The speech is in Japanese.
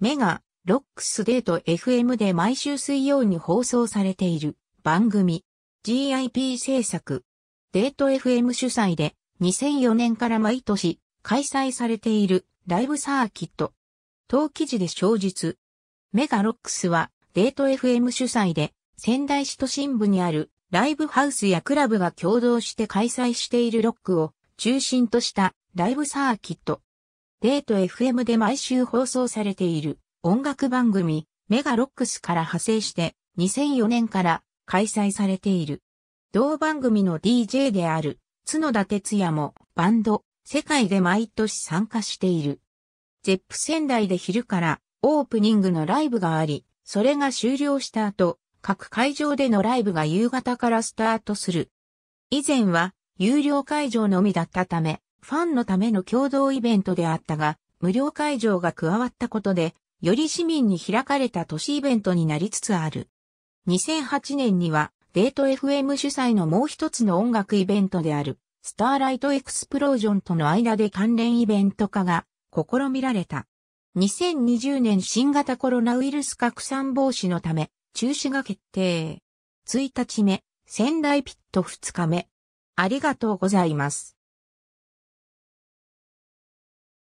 メガ、ロックスデート FM で毎週水曜に放送されている番組 GIP 制作デート FM 主催で2004年から毎年開催されているライブサーキット当記事で正日メガロックスはデート FM 主催で仙台市都心部にあるライブハウスやクラブが共同して開催しているロックを中心としたライブサーキットデート FM で毎週放送されている音楽番組メガロックスから派生して2004年から開催されている。同番組の DJ である角田哲也もバンド世界で毎年参加している。ゼップ仙台で昼からオープニングのライブがあり、それが終了した後、各会場でのライブが夕方からスタートする。以前は有料会場のみだったため、ファンのための共同イベントであったが、無料会場が加わったことで、より市民に開かれた都市イベントになりつつある。2008年には、デート FM 主催のもう一つの音楽イベントである、スターライトエクスプロージョンとの間で関連イベント化が試みられた。2020年新型コロナウイルス拡散防止のため、中止が決定。1日目、仙台ピット2日目。ありがとうございます。